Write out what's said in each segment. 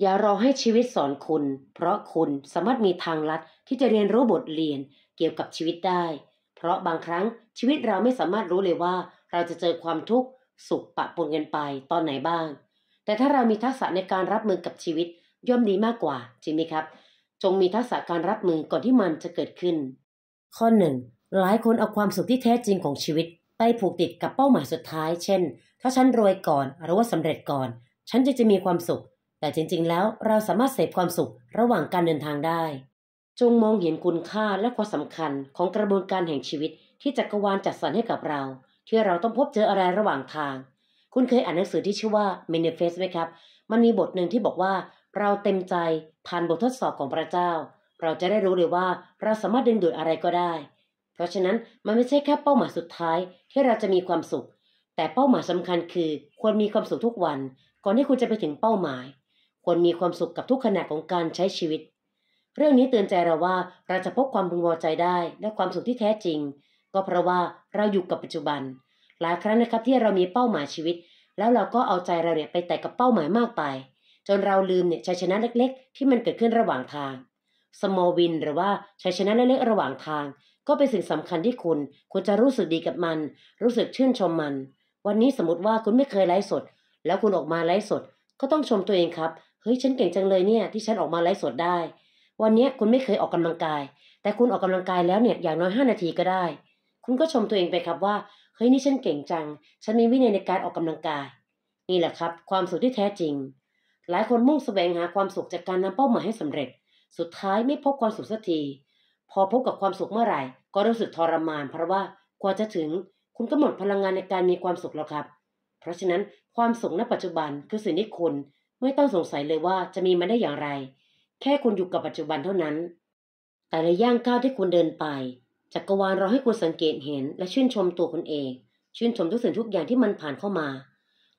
อย่ารอให้ชีวิตสอนคุณ เพราะคุณสามารถมีทางลัดที่จะเรียนรู้บทเรียน เกี่ยวกับชีวิตได้ เพราะบางครั้งชีวิตเราไม่สามารถรู้เลยว่าเราจะเจอความทุกข์สุขปะปนกันไปตอนไหนบ้าง แต่ถ้าเรามีทักษะในการรับมือกับชีวิตย่อมดีมากกว่า จริงไหมครับ จงมีทักษะการรับมือก่อนที่มันจะเกิดขึ้น ข้อหนึ่ง หลายคนเอาความสุขที่แท้จริงของชีวิต ไปผูกติดกับเป้าหมายสุดท้าย เช่น ถ้าฉันรวยก่อน หรือว่าสำเร็จก่อน ฉันจะจะมีความสุขแต่จริง ๆ แล้วเราสามารถเสพความสุขระหว่างการเดินทางได้ จงมองเห็นคุณค่าและความสำคัญของกระบวนการแห่งชีวิตที่จักรวาลจัดสรรให้กับเรา ที่เราต้องพบเจออะไรระหว่างทาง คุณเคยอ่านหนังสือที่ชื่อว่า Manifest ไหมครับ มันมีบทหนึ่งที่บอกว่า เราเต็มใจผ่านบททดสอบของพระเจ้า เราจะได้รู้เลยว่าเราสามารถดึงดูดอะไรก็ได้ เพราะฉะนั้นมันไม่ใช่แค่เป้าหมายสุดท้ายที่เราจะมีความสุข แต่เป้าหมายสำคัญคือ ควรมีความสุขทุกวัน ก่อนที่คุณจะไปถึงเป้าหมายควรมีความสุขกับทุกขณะของการใช้ชีวิต เรื่องนี้เตือนใจเราว่า เราจะพบความพึงพอใจได้ และความสุขที่แท้จริง ก็เพราะว่าเราอยู่กับปัจจุบัน หลายครั้งนะครับที่เรามีเป้าหมายชีวิต แล้วเราก็เอาใจเราเนี่ยไปแต่กับเป้าหมายมากไป จนเราลืมเนี่ยชัยชนะเล็กๆ ที่มันเกิดขึ้นระหว่างทาง small win หรือว่าชัยชนะเล็กๆระหว่างทาง ก็เป็นสิ่งสำคัญที่คุณควรจะรู้สึกดีกับมัน รู้สึกชื่นชมมัน วันนี้สมมติว่าคุณไม่เคยไลฟ์สด แล้วคุณออกมาไลฟ์สดก็ต้องชมตัวเองครับเฮ้ยฉันเก่งจังเลยเนี่ยที่ฉันออกมาไลฟ์สดได้ วันนี้คุณไม่เคยออกกำลังกาย แต่คุณออกกำลังกายแล้วเนี่ยอย่างน้อยห้านาทีก็ได้ คุณก็ชมตัวเองไปครับว่าเฮ้ยนี่ฉันเก่งจัง ฉันมีวินัยในการออกกำลังกาย นี่แหละครับ ความสุขที่แท้จริงหลายคนมุ่งแสวงหาความสุขจากการนำเป้าหมายให้สำเร็จ สุดท้ายไม่พบความสุขสักที พอพบกับความสุขเมื่อไหร่ ก็รู้สึกทรมาน เพราะว่ากว่าจะถึง คุณก็หมดพลังงานในการมีความสุขแล้วครับ เพราะฉะนั้นความสุขณปัจจุบันคือสิ่งที่คุณไม่ต้องสงสัยเลยว่าจะมีมาได้อย่างไร แค่คุณอยู่กับปัจจุบันเท่านั้น แต่ละย่างก้าวที่คุณเดินไปจักรวาลรอให้คุณสังเกตเห็น และชื่นชมตัวคุณเอง ชื่นชมทุกสิ่งทุกอย่างที่มันผ่านเข้ามา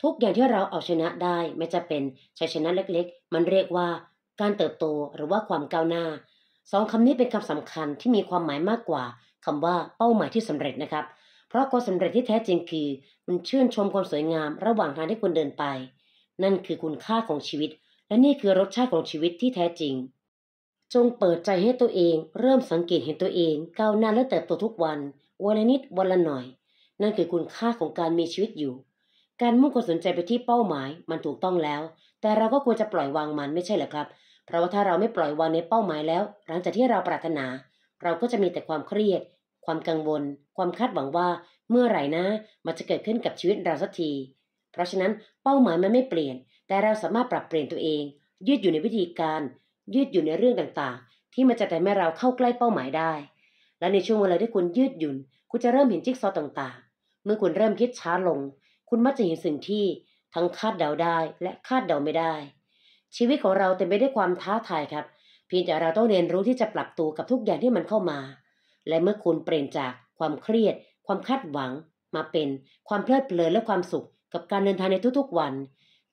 ทุกอย่างที่เราเอาชนะได้ไม่จะเป็นชัยชนะเล็กๆ มันเรียกว่าการเติบโตหรือว่าความก้าวหน้าสองคำนี้เป็นคำสำคัญที่มีความหมายมากกว่าคำว่าเป้าหมายที่สำเร็จนะครับ เพราะความสำเร็จที่แท้จริงคือมันชื่นชมความสวยงามระหว่างทางที่คุณเดินไปนั่นคือคุณค่าของชีวิต และนี่คือรสชาติของชีวิตที่แท้จริง จงเปิดใจให้ตัวเอง เริ่มสังเกตเห็นตัวเองก้าวหน้าและเติบโตทุกวันวันละนิดวันละหน่อย นั่นคือคุณค่าของการมีชีวิตอยู่ การมุ่งความสนใจไปที่เป้าหมายมันถูกต้องแล้ว แต่เราก็ควรจะปล่อยวางมันไม่ใช่หรอครับ เพราะว่าถ้าเราไม่ปล่อยวางในเป้าหมายแล้ว หลังจากที่เราปรารถนา เราก็จะมีแต่ความเครียด ความกังวล ความคาดหวังว่า เมื่อไหร่นะมันจะเกิดขึ้นกับชีวิตเราสักทีเพราะฉะนั้นเป้าหมายมันไม่เปลี่ยน แต่เราสามารถปรับเปลี่ยนตัวเอง ยืดอยู่ในวิธีการ ยืดอยู่ในเรื่องต่าง ๆ ที่มันจะทำให้เราเข้าใกล้เป้าหมายได้ และในช่วงเวลาที่คุณยืดหยุ่นคุณจะเริ่มเห็นจิ๊กซอต่าง ๆ เมื่อคุณเริ่มคิดช้าลง คุณมักจะเห็นสิ่งที่ทั้งคาดเดาได้และคาดเดาไม่ได้ ชีวิตของเราเต็มไปด้วยความท้าทายครับ เพียงแต่เราต้องเรียนรู้ที่จะปรับตัวกับทุกอย่างที่มันเข้ามา และเมื่อคุณเปลี่ยนจากความเครียด ความคาดหวัง มาเป็น ความเพลิดเพลินและความสุขกับการเดินทางในทุกๆวัน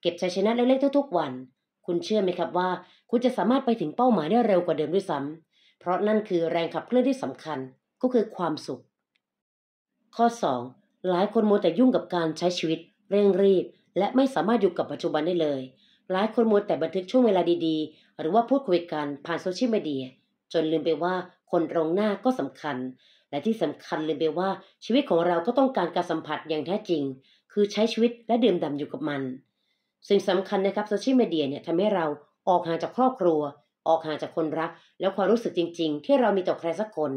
เก็บชัยชนะเล็กๆทุกๆวัน คุณเชื่อไหมครับว่า คุณจะสามารถไปถึงเป้าหมายได้เร็วกว่าเดิมด้วยซ้ำ เพราะนั่นคือแรงขับเคลื่อนที่สำคัญก็คือความสุข ข้อ 2หลายคนมัวแต่ยุ่งกับการใช้ชีวิต เร่งรีบ และไม่สามารถอยู่กับปัจจุบันได้เลย หลายคนมัวแต่บันทึกช่วงเวลาดีๆ หรือว่าพูดคุยกันผ่านโซเชียลมีเดียจนลืมไปว่าคนตรงหน้าก็สำคัญ และที่สำคัญลืมไปว่าชีวิตของเราก็ต้องการการสัมผัสอย่างแท้จริงคือใช้ชีวิตและดื่มด่ำอยู่กับมัน สิ่งสำคัญนะครับโซเชียลมีเดียเนี่ยทำให้เราออกห่างจากครอบครัว ออกห่างจากคนรัก แล้วความรู้สึกจริง ๆ ที่เรามีต่อใครสักคน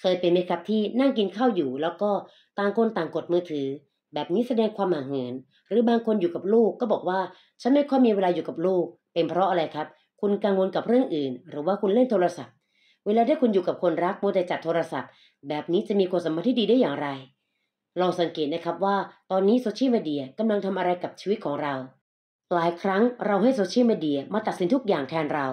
เคยเป็นไหมครับที่นั่งกินข้าวอยู่ แล้วก็ต่างคนต่างกดมือถือ แบบนี้แสดงความห่างเหิน หรือบางคนอยู่กับลูกก็บอกว่าฉันไม่ค่อยมีเวลาอยู่กับลูก เป็นเพราะอะไรครับ คุณกังวลกับเรื่องอื่น หรือว่าคุณเล่นโทรศัพท์ เวลาที่คุณอยู่กับคนรักมัวแต่จัดโทรศัพท์ แบบนี้จะมีความสัมพันธ์ที่ดีได้อย่างไรลองสังเกตนะครับว่า ตอนนี้โซเชียลมีเดียกำลังทำอะไรกับชีวิตของเรา หลายครั้งเราให้โซเชียลมีเดียมาตัดสินทุกอย่างแทนเรา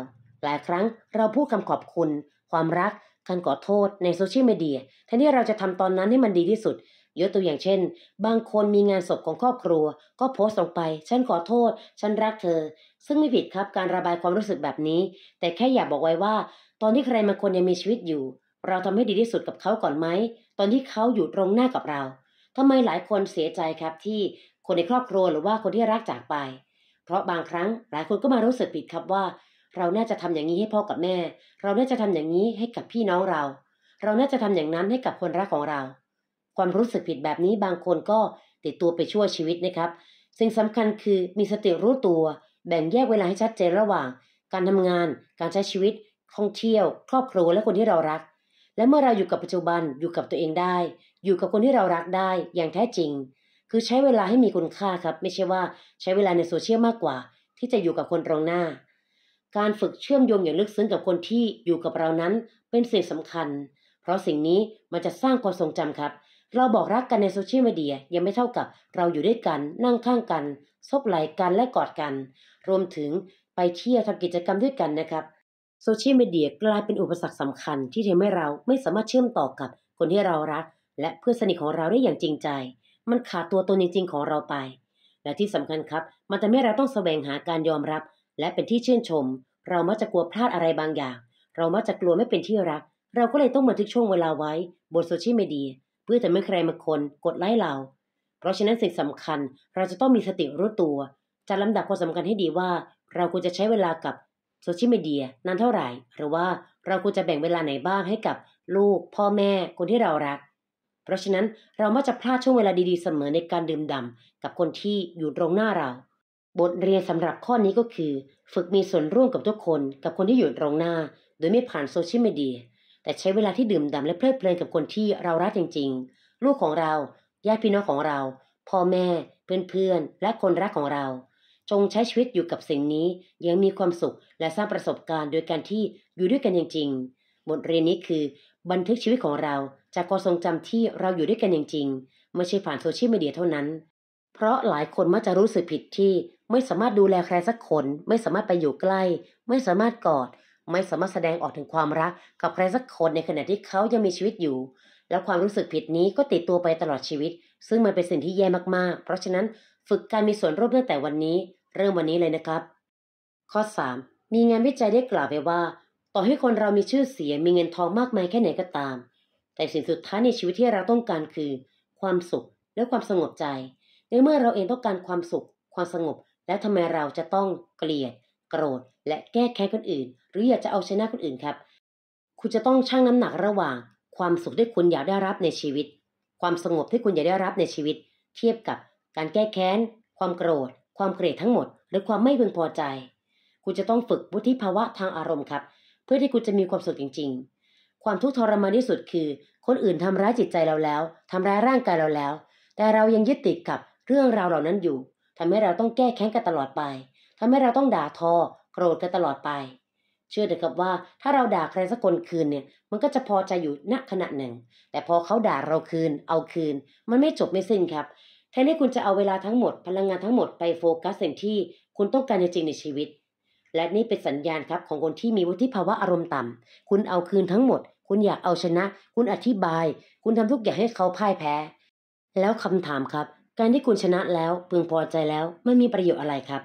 หลายครั้งเราพูดคำขอบคุณ ความรักการขอโทษในโซเชียลมีเดีย แทนที่เราจะทำตอนนั้นให้มันดีที่สุด ยกตัวอย่างเช่น บางคนมีงานศพของครอบครัวก็โพสต์ลงไป ฉันขอโทษ ฉันรักเธอ ซึ่งไม่ผิดครับการระบายความรู้สึกแบบนี้ แต่แค่อยากบอกไว้ว่า ตอนที่ใครบางคนยังมีชีวิตอยู่ เราทำให้ดีที่สุดกับเขาก่อนไหม ตอนที่เขาอยู่ตรงหน้ากับเราทำไมหลายคนเสียใจครับที่คนในครอบครัวหรือว่าคนที่รักจากไป เพราะบางครั้งหลายคนก็มารู้สึกผิดครับว่า เราน่าจะทำอย่างนี้ให้พ่อกับแม่ เราน่าจะทำอย่างนี้ให้กับพี่น้องเรา เราน่าจะทำอย่างนั้นให้กับคนรักของเรา ความรู้สึกผิดแบบนี้บางคนก็ติดตัวไปชั่วชีวิตนะครับสิ่งสำคัญคือมีสติรู้ตัว แบ่งแยกเวลาให้ชัดเจนระหว่าง การทำงาน การใช้ชีวิตท่องเที่ยว ครอบครัวและคนที่เรารัก และเมื่อเราอยู่กับปัจจุบันอยู่กับตัวเองได้อยู่กับคนที่เรารักได้อย่างแท้จริง คือใช้เวลาให้มีคุณค่าครับ ไม่ใช่ว่าใช้เวลาในโซเชียลมากกว่า ที่จะอยู่กับคนตรงหน้า การฝึกเชื่อมโยงอย่างลึกซึ้งกับคนที่อยู่กับเรานั้นเป็นสิ่งสำคัญ เพราะสิ่งนี้ มันจะสร้างความทรงจำครับ เราบอกรักกันในโซเชียลมีเดียยังไม่เท่ากับเราอยู่ด้วยกัน นั่งข้างกันซบไหล่กันและกอดกัน รวมถึงไปเที่ยวทำกิจกรรมด้วยกันนะครับโซเชียลมีเดียกลายเป็นอุปสรรคสำคัญที่ทำให้เราไม่สามารถเชื่อมต่อกับคนที่เรารักและเพื่อนสนิทของเราได้อย่างจริงใจ มันขาดตัวตนจริงๆของเราไป และที่สำคัญครับ มันจะไม่เราต้องแสวงหาการยอมรับ และเป็นที่ชื่นชม เรามักจะกลัวพลาดอะไรบางอย่าง เรามักจะกลัวไม่เป็นที่รัก เราก็เลยต้องบันทึกช่วงเวลาไว้ บนโซเชียลมีเดีย เพื่อจะไม่ใครมาคน กดไลค์เรา เพราะฉะนั้นสิ่งสำคัญเราจะต้องมีสติรู้ตัวจัดลำดับความสำคัญให้ดีว่า เราควรจะใช้เวลากับโซเชียลมีเดียนานเท่าไหร่ หรือว่าเราควรจะแบ่งเวลาไหนบ้างให้กับลูก พ่อแม่คนที่เรารักเพราะฉะนั้นเรามักจะพลาดช่วงเวลาดีๆเสมอในการดื่มด่ำกับคนที่อยู่ตรงหน้าเรา บทเรียนสำหรับข้อนี้ก็คือ ฝึกมีส่วนร่วมกับทุกคนกับคนที่อยู่ตรงหน้า โดยไม่ผ่านโซเชียลมีเดียแต่ใช้เวลาที่ดื่มด่ำและเพลิดเพลินกับคนที่เรารักจริงๆ ลูกของเราญาติพี่น้องของเรา พ่อแม่ เพื่อนๆและคนรักของเรา จงใช้ชีวิตอยู่กับสิ่งนี้ ยังมีความสุขและสร้างประสบการณ์โดยการที่อยู่ด้วยกันจริงๆบทเรียนนี้คือบันทึกชีวิตของเราจากความทรงจำที่เราอยู่ด้วยกันจริงๆไม่ใช่ผ่านโซเชียลมีเดียเท่านั้น เพราะหลายคนมักจะรู้สึกผิดที่ ไม่สามารถดูแลใครสักคน ไม่สามารถไปอยู่ใกล้ ไม่สามารถกอด ไม่สามารถแสดงออกถึงความรัก กับใครสักคนในขณะที่เขายังมีชีวิตอยู่ แล้วความรู้สึกผิดนี้ก็ติดตัวไปตลอดชีวิต ซึ่งมันเป็นสิ่งที่แย่มากๆเพราะฉะนั้นฝึกการมีส่วนร่วมตั้งแต่วันนี้ เริ่มวันนี้เลยนะครับ ข้อ 3 มีงานวิจัยได้กล่าวไว้ว่าต่อให้คนเรามีชื่อเสียงมีเงินทองมากมายแค่ไหนก็ตาม แต่สิ่งสุดท้ายในชีวิตที่เราต้องการคือ ความสุขและความสงบใจในเมื่อเราเองต้องการความสุข ความสงบ และทำไมเราจะต้องเกลียด โกรธ และแก้แค้นคนอื่น หรืออยากจะเอาชนะคนอื่นครับ คุณจะต้องชั่งน้ำหนักระหว่าง ความสุขที่คุณอยากได้รับในชีวิต ความสงบที่คุณอยากได้รับในชีวิต เทียบกับการแก้แค้นความโกรธ ความเกลียดทั้งหมดหรือความไม่พึงพอใจ คุณจะต้องฝึกวุฒิภาวะทางอารมณ์ครับเพื่อที่คุณจะมีความสุขจริง ๆ ความทุกข์ทรมานที่สุดคือ คนอื่นทำร้ายจิตใจเราแล้วทำร้ายร่างกายเราแล้ว แต่เรายังยึดติดกับเรื่องราวเหล่านั้นอยู่ทำให้เราต้องแก้แค้นกันตลอดไปทำให้เราต้องด่าทอ โกรธกันตลอดไป เชื่อเถอะครับว่าถ้าเราด่าใครสักคนคืนเนี่ย มันก็จะพอใจอยู่ณขณะหนึ่ง แต่พอเขาด่าเราคืน เอาคืน มันไม่จบไม่สิ้นครับ แทนที่คุณจะเอาเวลาทั้งหมด พลังงานทั้งหมดไปโฟกัสสิ่งที่คุณต้องการจริงในชีวิตและนี่เป็นสัญญาณครับของคนที่มีวุฒิภาวะอารมณ์ต่ำ คุณเอาคืนทั้งหมด คุณอยากเอาชนะ คุณอธิบาย คุณทำทุกอย่างให้เขาพ่ายแพ้ แล้วคำถามครับ การที่คุณชนะแล้วพึงพอใจแล้วไม่มีประโยชน์อะไรครับ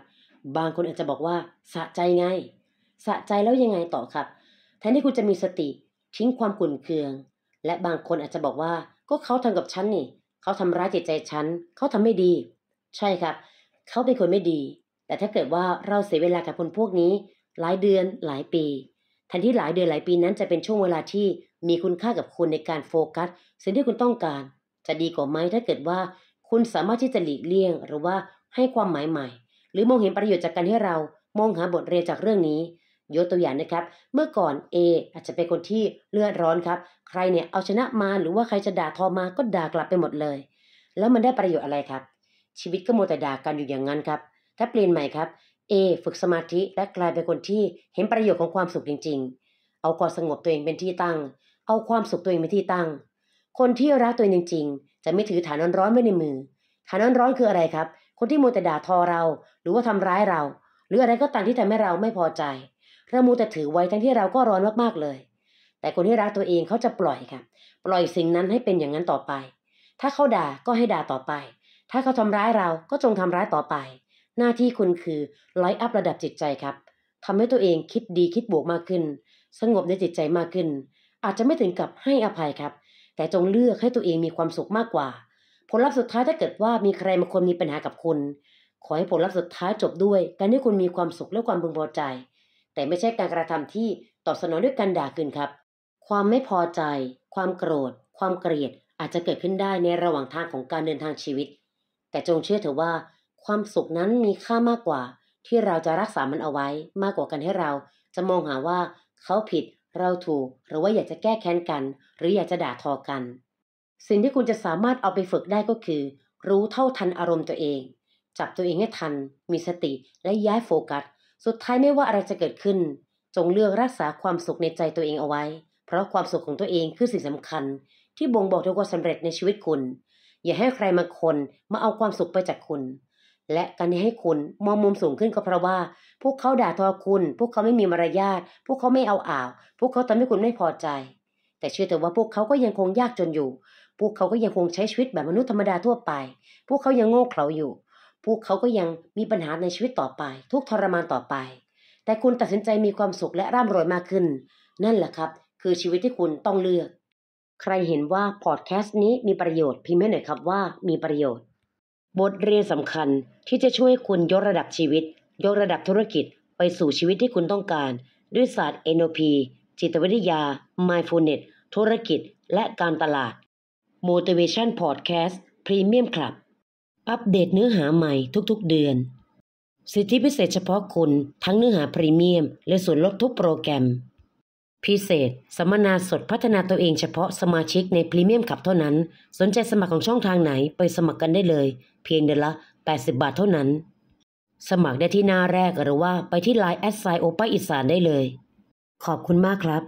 บางคนอาจจะบอกว่า สะใจไง สะใจแล้วยังไงต่อครับ แทนที่คุณจะมีสติทิ้งความขุ่นเคือง และบางคนอาจจะบอกว่า ก็เขาทำกับฉันนี่ เขาทำร้ายจิตใจฉัน เขาทำไม่ดี ใช่ครับ เขาเป็นคนไม่ดีแต่ถ้าเกิดว่าเราเสียเวลากับคนพวกนี้ หลายเดือนหลายปี ทันที่หลายเดือนหลายปีนั้นจะเป็นช่วงเวลาที่มีคุณค่ากับคุณในการโฟกัสสิ่งที่คุณต้องการ จะดีกว่าไหม ถ้าเกิดว่า คุณสามารถที่จะหลีกเลี่ยง หรือว่าให้ความหมายใหม่ หรือมองเห็นประโยชน์จากการที่เรามองหาบทเรียนจากเรื่องนี้ ยกตัวอย่างนะครับ เมื่อก่อน A อาจจะเป็นคนที่เลือดร้อนครับ ใครเนี่ยเอาชนะมาหรือว่าใครจะด่าทอมาก็ด่ากลับไปหมดเลย แล้วมันได้ประโยชน์อะไรครับ ชีวิตก็โมแต่ด่ากันอยู่อย่างนั้นครับและเปลี่ยนใหม่ครับ A ฝึกสมาธิและกลายเป็นคนที่เห็นประโยชน์ของความสุขจริง ๆ เอาความสงบตัวเองเป็นที่ตั้ง เอาความสุขตัวเองเป็นที่ตั้ง คนที่รักตัวเองจริงๆ จะไม่ถือฐานร้อนๆไว้ในมือฐานร้อนๆคืออะไรครับ คนที่มัวแต่ด่าทอเรา หรือว่าทำร้ายเรา หรืออะไรก็ตามที่ทำให้เราไม่พอใจ เรามัวแต่ถือไว้ทั้งที่เราก็ร้อนมากๆเลย แต่คนที่รักตัวเองเขาจะปล่อยครับปล่อยสิ่งนั้นให้เป็นอย่างนั้นต่อไป ถ้าเขาด่าก็ให้ด่าต่อไป ถ้าเขาทำร้ายเราก็จงทำร้ายต่อไปหน้าที่คุณคือไลท์อัพระดับจิตใจครับทำให้ตัวเองคิดดีคิดบวกมากขึ้น สงบในจิตใจมากขึ้น อาจจะไม่ถึงกับให้อภัยครับ แต่จงเลือกให้ตัวเองมีความสุขมากกว่า ผลลัพธ์สุดท้ายถ้าเกิดว่ามีใครบางคนมีปัญหากับคุณ ขอให้ผลลัพธ์สุดท้ายจบด้วยการที่คุณมีความสุขและความพึงพอใจ แต่ไม่ใช่การกระทำที่ตอบสนองด้วยการด่ากันครับ ความไม่พอใจ ความโกรธ ความเกลียดอาจจะเกิดขึ้นได้ในระหว่างทางของการเดินทางชีวิต แต่จงเชื่อเถอะว่าความสุขนั้นมีค่ามากกว่าที่เราจะรักษามันเอาไว้มากกว่ากันให้เราจะมองหาว่าเขาผิดเราถูก หรือว่าอยากจะแก้แค้นกันหรืออยากจะด่าทอกัน สิ่งที่คุณจะสามารถเอาไปฝึกได้ก็คือ รู้เท่าทันอารมณ์ตัวเอง จับตัวเองให้ทัน มีสติและย้ายโฟกัส สุดท้ายไม่ว่าอะไรจะเกิดขึ้น จงเลือกรักษาความสุขในใจตัวเองเอาไว้ เพราะความสุขของตัวเองคือสิ่งสำคัญ ที่บ่งบอกถึงความสำเร็จในชีวิตคุณ อย่าให้ใครมาคนมาเอาความสุขไปจากคุณและการที่ให้คุณมองมุมสูงขึ้นก็เพราะว่า พวกเขาด่าทอคุณ พวกเขาไม่มีมารยาท พวกเขาไม่เอาอ่าว พวกเขาทำให้คุณไม่พอใจ แต่เชื่อเถอะว่าพวกเขาก็ยังคงยากจนอยู่ พวกเขาก็ยังคงใช้ชีวิตแบบมนุษย์ธรรมดาทั่วไป พวกเขายังโง่เขลาอยู่ พวกเขาก็ยังมีปัญหาในชีวิตต่อไป ทุกทรมานต่อไป แต่คุณตัดสินใจมีความสุขและร่ำรวยมากขึ้น นั่นแหละครับ คือชีวิตที่คุณต้องเลือก ใครเห็นว่าพอดแคสต์นี้มีประโยชน์พิมพ์ให้หน่อยครับว่ามีประโยชน์บทเรียนสำคัญที่จะช่วยคุณยกระดับชีวิต ยกระดับธุรกิจไปสู่ชีวิตที่คุณต้องการ ด้วยศาสตร์ NLP จิตวิทยา Mindfulness ธุรกิจและการตลาด Motivation Podcast Premium Club อัปเดตเนื้อหาใหม่ทุกๆเดือน สิทธิพิเศษเฉพาะคุณ ทั้งเนื้อหาพรีเมียม และส่วนลดทุกโปรแกรมพิเศษสัมมนาสดพัฒนาตัวเองเฉพาะสมาชิกในพรีเมียมขับเท่านั้น สนใจสมัครของช่องทางไหนไปสมัครกันได้เลย เพียงเดือนละ 80 บาทเท่านั้น สมัครได้ที่หน้าแรกหรือว่า ไปที่ไลน์แอดไซโอป้าอิสานได้เลย ขอบคุณมากครับ